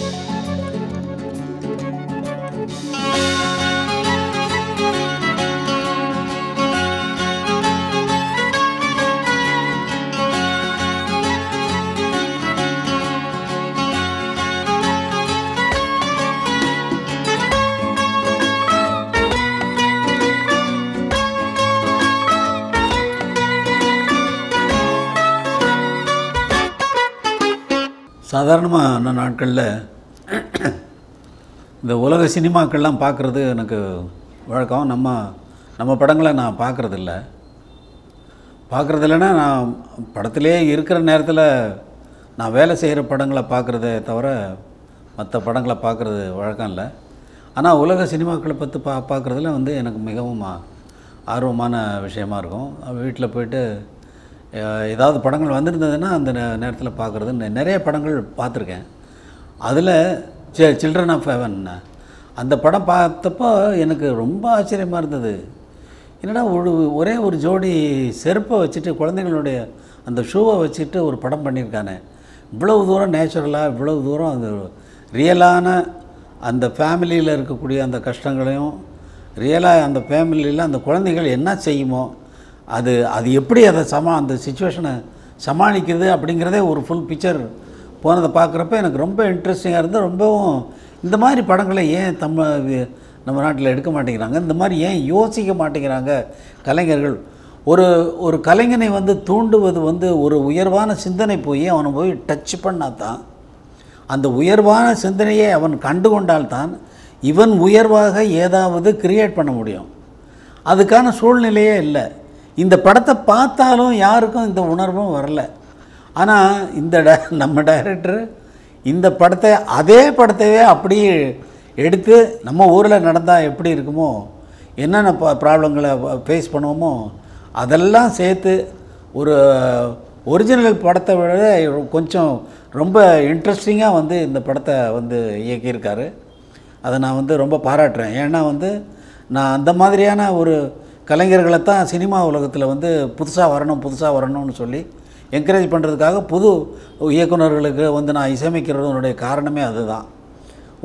thank you சாதாரணமாக அந்த நாட்களில் இந்த உலக சினிமாக்கள்லாம் பார்க்குறது எனக்கு வழக்கம் நம்ம நம்ம படங்களை நான் பார்க்குறதில்ல பார்க்குறது இல்லைன்னா நான் படத்திலே இருக்கிற நேரத்தில் நான் வேலை செய்கிற படங்களை பார்க்குறதே தவிர மற்ற படங்களை பார்க்குறது வழக்கம் இல்லை ஆனால் உலக சினிமாக்களை பற்றி பா பார்க்குறதுல வந்து எனக்கு மிகவும் ஆர்வமான விஷயமா இருக்கும் வீட்டில் போய்ட்டு ஏதாவது படங்கள் வந்திருந்ததுன்னா அந்த நேரத்தில் பார்க்குறது நிறைய படங்கள் பார்த்துருக்கேன் அதில் சி சில்ட்ரன் ஆஃப் ஹெவன் அந்த படம் பார்த்தப்போ எனக்கு ரொம்ப ஆச்சரியமாக இருந்தது என்னடா ஒரு ஒரே ஒரு ஜோடி செருப்பை வச்சுட்டு குழந்தைங்களுடைய அந்த ஷூவை வச்சுட்டு ஒரு படம் பண்ணியிருக்கானே இவ்வளவு தூரம் நேச்சுரலாக இவ்வளவு தூரம் அந்த ரியலான அந்த ஃபேமிலியில் இருக்கக்கூடிய அந்த கஷ்டங்களையும் ரியலாக அந்த ஃபேமிலியில் அந்த குழந்தைகள் என்ன செய்யுமோ அது அது எப்படி அதை சமா அந்த சுச்சுவேஷனை சமாளிக்கிறது அப்படிங்கிறதே ஒரு ஃபுல் பிக்சர் போனதை பார்க்குறப்ப எனக்கு ரொம்ப இன்ட்ரெஸ்டிங்காக இருந்து ரொம்பவும் இந்த மாதிரி படங்களை ஏன் தம் நம்ம நாட்டில் எடுக்க மாட்டேங்கிறாங்க இந்த மாதிரி ஏன் யோசிக்க மாட்டேங்கிறாங்க கலைஞர்கள் ஒரு ஒரு கலைஞனை வந்து தூண்டுவது வந்து ஒரு உயர்வான சிந்தனை போய் அவனை போய் டச் பண்ணால் தான் அந்த உயர்வான சிந்தனையை அவன் கண்டு இவன் உயர்வாக ஏதாவது கிரியேட் பண்ண முடியும் அதுக்கான சூழ்நிலையே இல்லை இந்த படத்தை பார்த்தாலும் யாருக்கும் இந்த உணர்வும் வரல ஆனால் இந்த ட நம்ம டைரக்டர் இந்த படத்தை அதே படத்தையே அப்படியே எடுத்து நம்ம ஊரில் நடந்தால் எப்படி இருக்குமோ என்னென்ன ப்ராப்ளங்களை ஃபேஸ் பண்ணுவோமோ அதெல்லாம் சேர்த்து ஒரு ஒரிஜினல் படத்தை விட கொஞ்சம் ரொம்ப இன்ட்ரெஸ்டிங்காக வந்து இந்த படத்தை வந்து இயக்கியிருக்காரு அதை நான் வந்து ரொம்ப பாராட்டுறேன் ஏன்னா வந்து நான் அந்த மாதிரியான ஒரு கலைஞர்களை தான் சினிமா உலகத்தில் வந்து புதுசாக வரணும் புதுசாக வரணும்னு சொல்லி என்கரேஜ் பண்ணுறதுக்காக புது இயக்குநர்களுக்கு வந்து நான் இசையமைக்கிறதுனுடைய காரணமே அதுதான்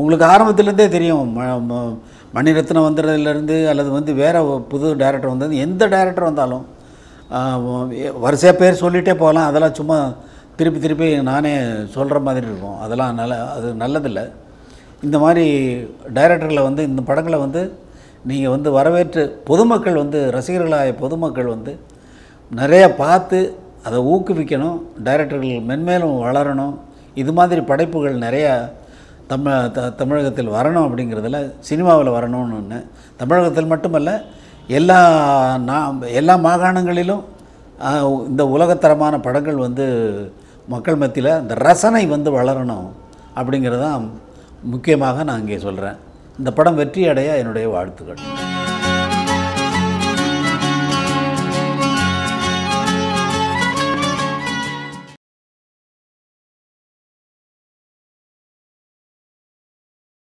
உங்களுக்கு ஆரம்பத்துலேருந்தே தெரியும் மணிரத்னம் வந்துடுறதுலேருந்து அல்லது வந்து வேறு புது டேரக்டர் வந்தது எந்த டேரக்டர் வந்தாலும் வரிசையாக பேர் சொல்லிகிட்டே போகலாம் அதெல்லாம் சும்மா திருப்பி திருப்பி நானே சொல்கிற மாதிரி இருக்கும் அதெல்லாம் நல்ல அது நல்லதில்லை இந்த மாதிரி டைரக்டரில் வந்து இந்த படங்களை வந்து நீங்கள் வந்து வரவேற்று பொதுமக்கள் வந்து ரசிகர்களாய பொதுமக்கள் வந்து நிறையா பார்த்து அதை ஊக்குவிக்கணும் டைரக்டர்கள் மென்மேலும் வளரணும் இது மாதிரி படைப்புகள் நிறையா தமிழ த தமிழகத்தில் வரணும் அப்படிங்கிறதுல சினிமாவில் வரணும்னு தமிழகத்தில் மட்டுமல்ல எல்லா நா எல்லா மாகாணங்களிலும் இந்த உலகத்தரமான படங்கள் வந்து மக்கள் மத்தியில் அந்த ரசனை வந்து வளரணும் அப்படிங்கிறதான் முக்கியமாக நான் இங்கே சொல்கிறேன் இந்த படம் வெற்றி அடைய என்னுடைய வாழ்த்துக்கள்